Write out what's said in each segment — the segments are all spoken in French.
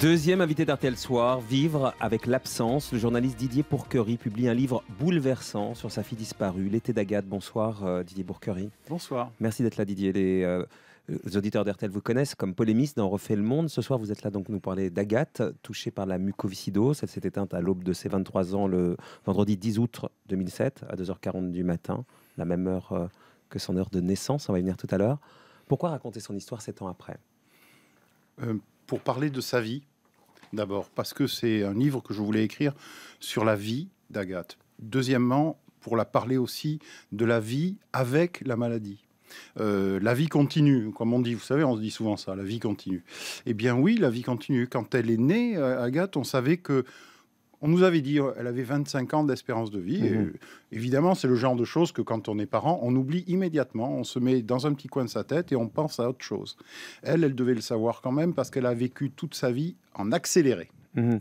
Deuxième invité d'RTL Soir, Vivre avec l'absence. Le journaliste Didier Bourquerie publie un livre bouleversant sur sa fille disparue, L'été d'Agathe. Bonsoir euh, Didier Bourquerie. Bonsoir. Merci d'être là Didier. Les, euh, auditeurs d'RTL vous connaissent comme polémiste dans Refait le Monde. Ce soir, vous êtes là donc nous parler d'Agathe, touchée par la mucoviscidose. Elle s'est éteinte à l'aube de ses 23 ans le vendredi 10 août 2007 à 2h40 du matin, la même heure euh, que son heure de naissance. On va y venir tout à l'heure. Pourquoi raconter son histoire sept ans après pour parler de sa vie, d'abord, parce que c'est un livre que je voulais écrire sur la vie d'Agathe. Deuxièmement, pour la parler aussi de la vie avec la maladie. Euh, la vie continue, comme on dit, vous savez, on se dit souvent ça, la vie continue. Eh bien oui, la vie continue. Quand elle est née, euh, Agathe, on savait que on nous avait dit euh, elle avait 25 ans d'espérance de vie. Mhm. Euh, évidemment, c'est le genre de choses que quand on est parent, on oublie immédiatement. On se met dans un petit coin de sa tête et on pense à autre chose. Elle, elle devait le savoir quand même parce qu'elle a vécu toute sa vie en accéléré. Mmh.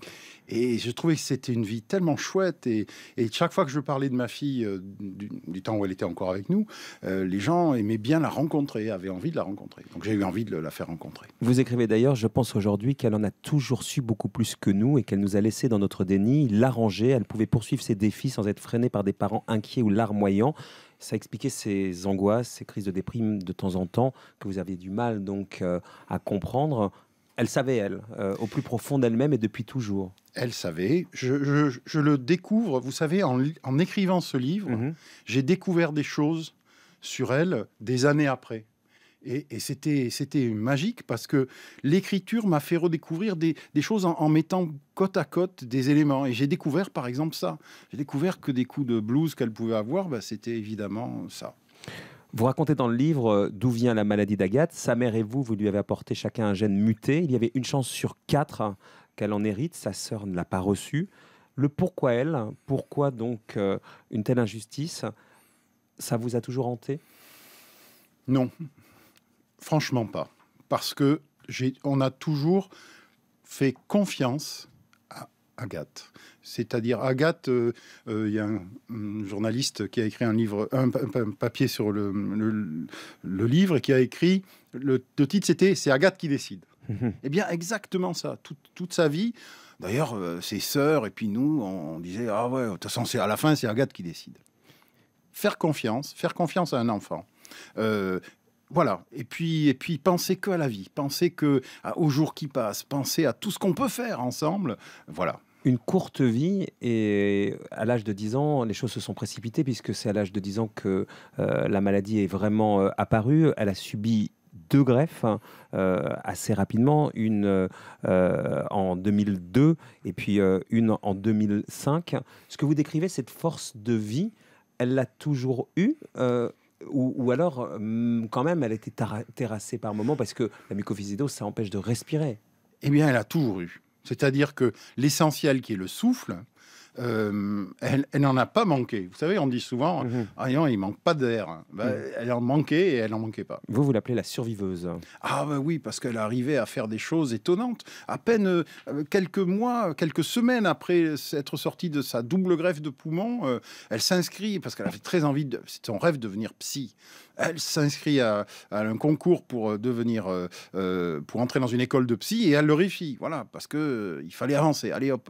Et je trouvais que c'était une vie tellement chouette. Et, chaque fois que je parlais de ma fille, euh, du, temps où elle était encore avec nous, euh, les gens aimaient bien la rencontrer, avaient envie de la rencontrer. Donc j'ai eu envie de la faire rencontrer. Vous écrivez d'ailleurs, je pense aujourd'hui qu'elle en a toujours su beaucoup plus que nous et qu'elle nous a laissé dans notre déni, l'arranger. Elle pouvait poursuivre ses défis sans être freinée par des parents inquiets ou larmoyants ça expliquait ses angoisses, ses crises de déprime de temps en temps que vous aviez du mal donc euh, à comprendre. Elle savait, elle, euh, au plus profond d'elle-même et depuis toujours. Elle savait. Je, le découvre, vous savez, en, écrivant ce livre, mhm. j'ai découvert des choses sur elle des années après. Et, c'était magique parce que l'écriture m'a fait redécouvrir des, choses en, mettant côte à côte des éléments. Et j'ai découvert, par exemple, ça. J'ai découvert que des coups de blues qu'elle pouvait avoir, bah, c'était évidemment ça. Vous racontez dans le livre euh, d'où vient la maladie d'Agathe. Sa mère et vous, vous lui avez apporté chacun un gène muté. Il y avait une chance sur quatre hein, qu'elle en hérite. Sa sœur ne l'a pas reçue. Le pourquoi elle Pourquoi donc euh, une telle injustice Ça vous a toujours hanté Non, franchement pas. Parce que on a toujours fait confiance Agathe. C'est-à-dire Agathe, euh, euh, il y a un, journaliste qui a écrit un livre, un, papier sur le, livre et qui a écrit le, titre, c'était c'est Agathe qui décide. Mhm. Eh bien, exactement ça. Toute, sa vie. D'ailleurs, euh, ses sœurs et puis nous, on, disait ah ouais, de toute façon, c'est à la fin, c'est Agathe qui décide. Faire confiance, faire confiance à un enfant. Voilà. Et puis, et puis, penser que à la vie, penser que au jour qui passe, penser à tout ce qu'on peut faire ensemble. Voilà une courte vie et à l'âge de 10 ans, les choses se sont précipitées puisque c'est à l'âge de 10 ans que euh, la maladie est vraiment euh, apparue. Elle a subi deux greffes hein, euh, assez rapidement, une en 2002 et puis une en 2005. Ce que vous décrivez, cette force de vie, elle l'a toujours eue ou, alors, hum, quand même, elle était terrassée par moments parce que la mucoviscidose, ça empêche de respirer Eh bien, elle a toujours eu. C'est-à-dire que l'essentiel qui est le souffle, euh, elle n'en a pas manqué. Vous savez, on dit souvent, mhm. ayant ah, il manque pas d'air. Ben, mhm. Elle en manquait et elle n'en manquait pas. Vous, vous l'appelez la surviveuse. Ah ben oui, parce qu'elle arrivait à faire des choses étonnantes. À peine euh, quelques mois, quelques semaines après être sortie de sa double greffe de poumon, euh, elle s'inscrit, parce qu'elle avait très envie, de, c'est son rêve de devenir psy. Elle s'inscrit à, un concours pour devenir, pour entrer dans une école de psy et elle le réussit. Voilà, parce que il fallait avancer. Allez hop,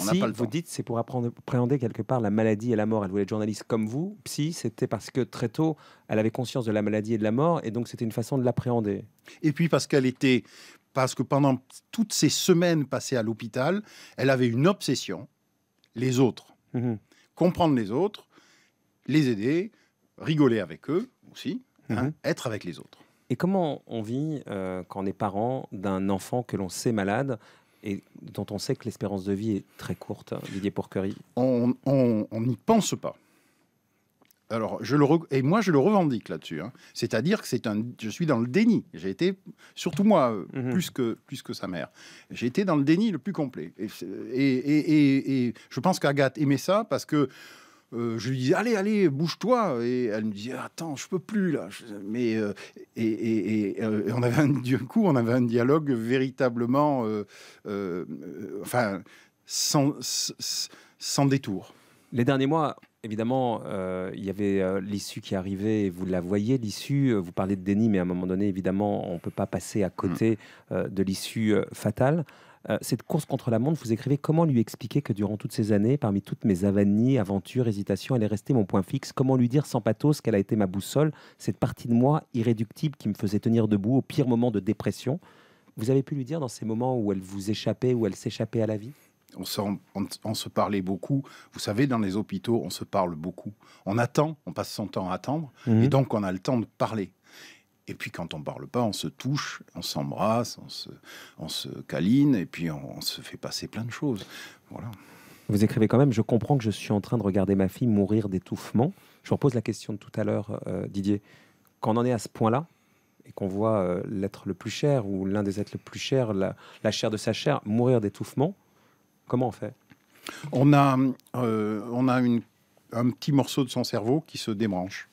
on n'a pas le vous dites, c'est pour appréhender quelque part la maladie et la mort. Elle voulait être journaliste comme vous. Psy, c'était parce que très tôt, elle avait conscience de la maladie et de la mort, et donc c'était une façon de l'appréhender. Et puis parce qu'elle était, parce que pendant toutes ces semaines passées à l'hôpital, elle avait une obsession, les autres. Mhm. Comprendre les autres, les aider, rigoler avec eux aussi, hein, mhm. être avec les autres. Et comment on vit euh, quand on est parent d'un enfant que l'on sait malade et dont on sait que l'espérance de vie est très courte, hein, Didier Pourquerie On n'y pense pas. Alors, je le et moi, je le revendique là-dessus. Hein. C'est-à-dire que c'est un, je suis dans le déni. J'ai été, surtout moi, euh, mhm. plus que plus que sa mère. J'ai été dans le déni le plus complet. Et, et, et, et je pense qu'Agathe aimait ça parce que euh, je lui disais allez allez bouge-toi et elle me dit attends je peux plus là mais euh, et, euh, et, on avait un, coup on avait un dialogue véritablement enfin sans, sans détour. Les derniers mois, évidemment, il y avait l'issue qui arrivait, vous la voyez, l'issue, vous parlez de déni, mais à un moment donné, évidemment, on ne peut pas passer à côté mm. de l'issue fatale. Euh, cette course contre la montre, vous écrivez comment lui expliquer que durant toutes ces années, parmi toutes mes avanies, aventures, hésitations, elle est restée mon point fixe Comment lui dire sans pathos qu'elle a été ma boussole, cette partie de moi irréductible qui me faisait tenir debout au pire moment de dépression Vous avez pu lui dire dans ces moments où elle vous échappait, où elle s'échappait à la vie on se, parlait beaucoup. Vous savez, dans les hôpitaux, on se parle beaucoup. On attend, on passe son temps à attendre, mmh. et donc on a le temps de parler. Et puis quand on parle pas, on se touche, on s'embrasse, on se, on se câline, et puis on, se fait passer plein de choses. Voilà. Vous écrivez quand même, je comprends que je suis en train de regarder ma fille mourir d'étouffement. Je vous repose la question de tout à l'heure, euh, Didier. Quand on en est à ce point-là, et qu'on voit euh, l'être le plus cher, ou l'un des êtres le plus cher, la, chair de sa chair, mourir d'étouffement, comment on fait On a, euh, on a une, un petit morceau de son cerveau qui se débranche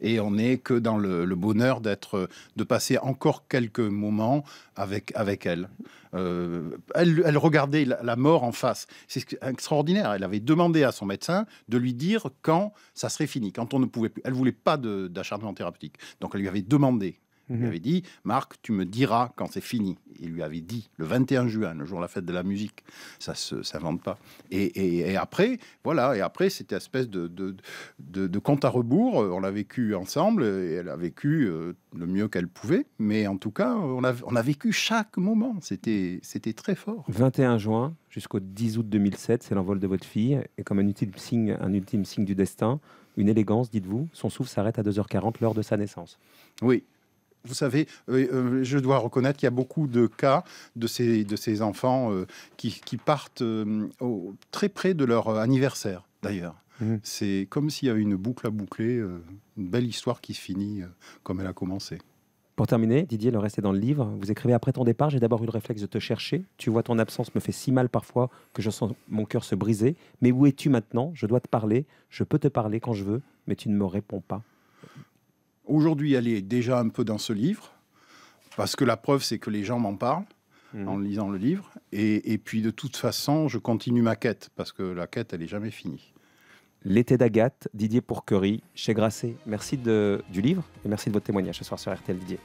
et on n'est que dans le, bonheur d'être, de passer encore quelques moments avec, avec elle. Euh, elle, regardait la, mort en face. C'est extraordinaire. Elle avait demandé à son médecin de lui dire quand ça serait fini, quand on ne pouvait plus. Elle voulait pas d'acharnement thérapeutique. Donc elle lui avait demandé il mhm. avait dit Marc, tu me diras quand c'est fini. Il lui avait dit le 21 juin, le jour de la fête de la musique. Ça ne s'invente pas. Et, et, après, voilà, et après, c'était espèce de, de, de, compte à rebours, euh, on l'a vécu ensemble et elle a vécu euh, le mieux qu'elle pouvait. Mais en tout cas, on a, on a vécu chaque moment. C'était très fort. 21 juin jusqu'au 10 août 2007, c'est l'envol de votre fille. Et comme un ultime signe, un ultime signe du destin, une élégance, dites-vous, son souffle s'arrête à 2h40, l'heure de sa naissance. Oui, vous savez, euh, euh, je dois reconnaître qu'il y a beaucoup de cas de ces, enfants euh, qui, partent très près de leur anniversaire, d'ailleurs. Mmh. C'est comme s'il y avait une boucle à boucler, une belle histoire qui se finit comme elle a commencé. Pour terminer, Didier, le reste est dans le livre. Vous écrivez Après ton départ, j'ai d'abord eu le réflexe de te chercher. Tu vois, ton absence me fait si mal parfois que je sens mon cœur se briser. Mais où es-tu maintenant Je dois te parler. Je peux te parler quand je veux, mais tu ne me réponds pas. Aujourd'hui, elle est déjà un peu dans ce livre, parce que la preuve, c'est que les gens m'en parlent mhm. en lisant le livre. Et, puis, de toute façon, je continue ma quête, parce que la quête, elle est jamais finie. L'été d'Agathe, Didier Pourquerie, chez Grasset. Merci du livre et merci de votre témoignage ce soir sur RTL, Didier.